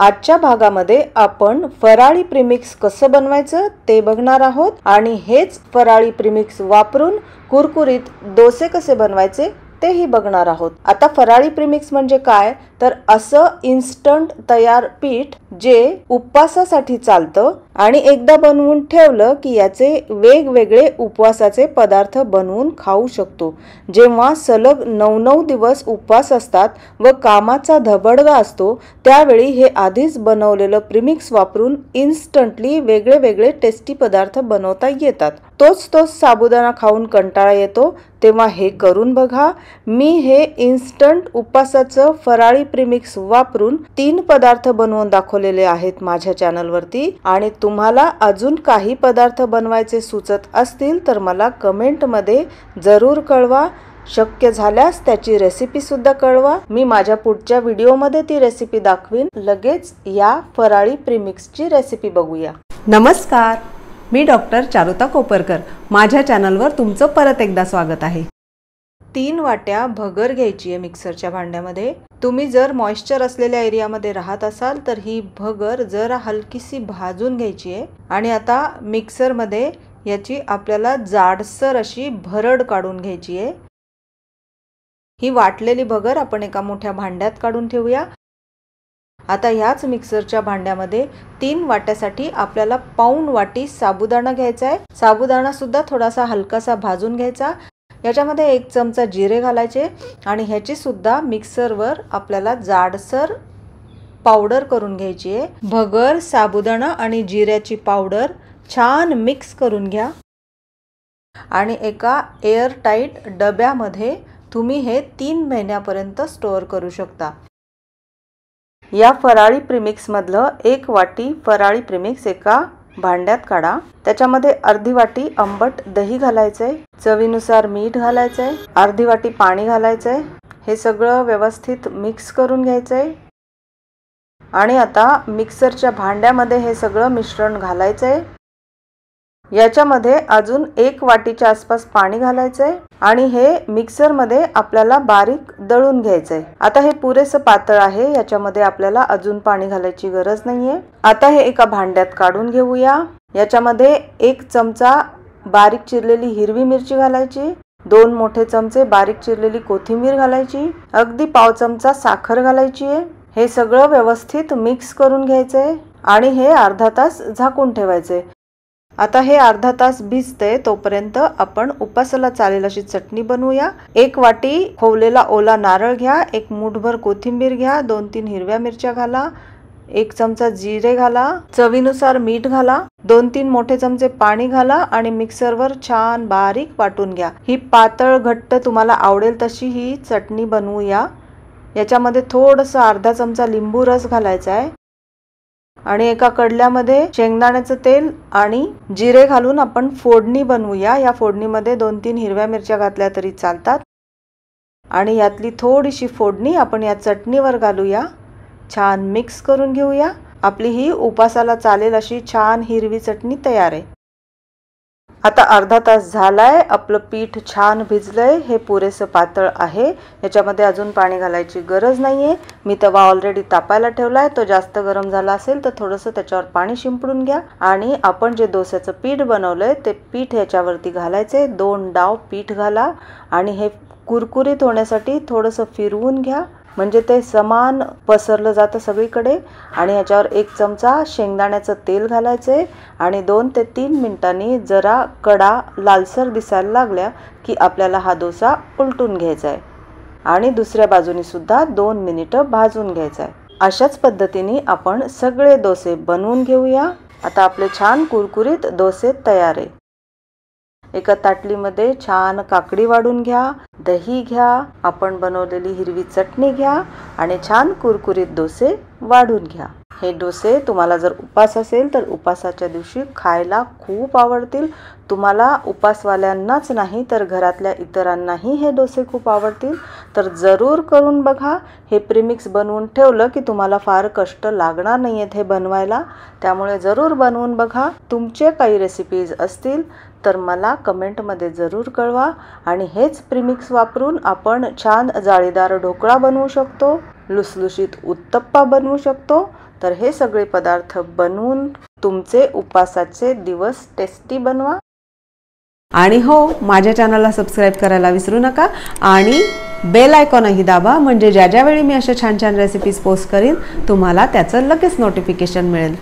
आजच्या भागामध्ये आपण फराळी प्रिमिक्स कसं बनवायचं ते बघणार आहोत आणि हेच फराळी प्रिमिक्स वापरून कुरकुरीत डोसे कसे बनवायचे तेही बघणार आहोत आता फराळी प्रिमिक्स म्हणजे काय तर असं इन्स्टंट तयार पीठ जे उपवासासाठी चालतं आणि एकदा बनवून ठेवलं की याचे वेगवेगळे उपवासाचे पदार्थ बनवून खाऊ शकतो जेव्हा सलग नऊ नऊ दिवस उपवास असतात व कामाचा धबडगा असतो त्यावेळी हे आधीच बनवलेलं प्रिमिक्स वापरून इन्स्टंटली वेगळे वेगळे टेस्टी पदार्थ बनवता येतात तोच तोच साबुदाणा खाऊन कंटाळा येतो तेव्हा हे करून बघा मी हे इन्स्टंट उपासाचं फराळी प्रिमिक्स वापरून तीन पदार्थ बनवून दाखवलेले आहेत माझ्या चॅनलवरती आणि तुम्हाला अजून काही पदार्थ बनवायचे सुचत असतील तर मला कमेंटमध्ये जरूर कळवा शक्य झाल्यास त्याची रेसिपी सुद्धा कळवा मी माझ्या पुढच्या व्हिडिओमध्ये ती रेसिपी दाखवीन लगेच या फराळी प्रिमिक्सची रेसिपी बघूया नमस्कार मी डॉक्टर चारुता कोपरकर माझ्या चॅनलवर तुमचं परत एकदा स्वागत आहे तीन वाट्या भगर घ्यायची आहे मिक्सरच्या भांड्यामध्ये तुम्ही जर मॉइश्चर असलेल्या एरियामध्ये राहत असाल तर ही भगर जरा हलकीशी भाजून घ्यायची आहे आणि आता मिक्सरमध्ये याची आपल्याला जाडसर अशी भरड काढून घ्यायची आहे ही वाटलेली भगर आपण एका मोठ्या भांड्यात काढून ठेवूया आता ह्याच मिक्सरच्या भांड्यामध्ये तीन वाट्यासाठी आपल्याला पाऊन वाटी साबुदाणा घ्यायचा आहे साबुदाणासुद्धा थोडासा हलकासा भाजून घ्यायचा याच्यामध्ये एक चमचा जिरे घालायचे आणि सुद्धा मिक्सरवर आपल्याला जाडसर पावडर करून घ्यायची आहे भगर साबुदाणा आणि जिऱ्याची पावडर छान मिक्स करून घ्या आणि एका एअरटाईट डब्यामध्ये तुम्ही हे तीन महिन्यापर्यंत स्टोअर करू शकता या फराळी प्रिमिक्समधलं एक वाटी फराळी प्रिमिक्स एका भांड्यात काढा त्याच्यामध्ये अर्धी वाटी आंबट दही घालायचंय चवीनुसार मीठ घालायचंय अर्धी वाटी पाणी घालायचंय हे सगळं व्यवस्थित मिक्स करून घ्यायचंय आणि आता मिक्सरच्या भांड्यामध्ये हे सगळं मिश्रण घालायचंय याच्यामध्ये अजून एक वाटीच्या आसपास पाणी घालायचंय आणि हे मिक्सरमध्ये आपल्याला बारीक दळून घ्यायचंय आता हे पुरेसं पातळ आहे याच्यामध्ये आपल्याला अजून पाणी घालायची गरज नाहीये आता हे एका भांड्यात काढून घेऊया याच्यामध्ये एक चमचा बारीक चिरलेली हिरवी मिरची घालायची दोन मोठे चमचे बारीक चिरलेली कोथिंबीर घालायची अगदी पाव चमचा साखर घालायची आहे हे सगळं व्यवस्थित मिक्स करून घ्यायचंय आणि हे अर्धा तास झाकून ठेवायचे आता हे अर्धा तास भिजते तोपर्यंत आपण उपासाला चालेल अशी चटणी बनवूया एक वाटी खोवलेला ओला नारळ घ्या एक मुठभर कोथिंबीर घ्या दोन तीन हिरव्या मिरच्या घाला एक चमचा जिरे घाला चवीनुसार मीठ घाला दोन तीन मोठे चमचे पाणी घाला आणि मिक्सरवर छान बारीक वाटून घ्या ही पातळ घट्ट तुम्हाला आवडेल तशी ही चटणी बनवूया याच्यामध्ये थोडंसं अर्धा चमचा लिंबू रस घालायचा आहे आणि एका कडल्यामध्ये शेंगदाण्याचं तेल आणि जिरे घालून आपण फोडणी बनवूया या फोडणीमध्ये दोन तीन हिरव्या मिरच्या घातल्या तरी चालतात आणि यातली थोडीशी फोडणी आपण या चटणीवर घालूया छान मिक्स करून घेऊया आपली ही उपासाला चालेल अशी छान हिरवी चटणी तयार आहे आता अर्धा तास झालाय आपलं पीठ छान भिजलंय हे पुरेसं पातळ आहे याच्यामध्ये अजून पाणी घालायची गरज नाही आहे मी तवा ऑलरेडी तापायला ठेवला आहे तो जास्त गरम झाला असेल तर थोडंसं त्याच्यावर पाणी शिंपडून घ्या आणि आपण जे डोस्याचं पीठ बनवलंय ते पीठ याच्यावरती घालायचे दोन डाव पीठ घाला आणि हे कुरकुरीत होण्यासाठी थोडंसं फिरवून घ्या म्हणजे ते समान पसरलं जातं सगळीकडे आणि याच्यावर एक चमचा शेंगदाण्याचं तेल घालायचे आणि दोन ते तीन मिनटांनी जरा कडा लालसर दिसायला लागल्या की आपल्याला हा डोसा उलटून घ्यायचा आहे आणि दुसऱ्या बाजूनीसुद्धा दोन मिनिटं भाजून घ्यायचा आहे अशाच पद्धतीने आपण सगळे डोसे बनवून घेऊया आता आपले छान कुरकुरीत डोसे तयार आहे एका ताटलीमध्ये छान काकडी वाढून घ्या दही घ्या आपण बनवलेली हिरवी चटणी घ्या आणि छान कुरकुरीत डोसे वाढून घ्या हे डोसे तुम्हाला जर उपास असेल तर उपासाच्या दिवशी खायला खूप आवडतील तुम्हाला उपासवाल्यांनाच नाही तर घरातल्या इतरांनाही हे डोसे खूप आवडतील तर जरूर करून बघा हे प्रिमिक्स बनवून ठेवलं की तुम्हाला फार कष्ट लागणार नाही आहेत हे बनवायला त्यामुळे जरूर बनवून बघा तुमचे काही रेसिपीज असतील तर मला कमेंटमध्ये जरूर कळवा आणि हेच प्रिमिक्स वापरून आपण छान जाळीदार ढोकळा बनवू शकतो लुसलुशीत उत्तप्पा बनवू शकतो तर हे सगळे पदार्थ बनवून तुमचे उपासाचे दिवस टेस्टी बनवा आणि हो माझ्या चॅनलला सबस्क्राईब करायला विसरू नका आणि बेल आयकॉनही दाबा म्हणजे ज्या ज्यावेळी मी अशा छान छान रेसिपीज पोस्ट करीन तुम्हाला त्याचं लगेच नोटिफिकेशन मिळेल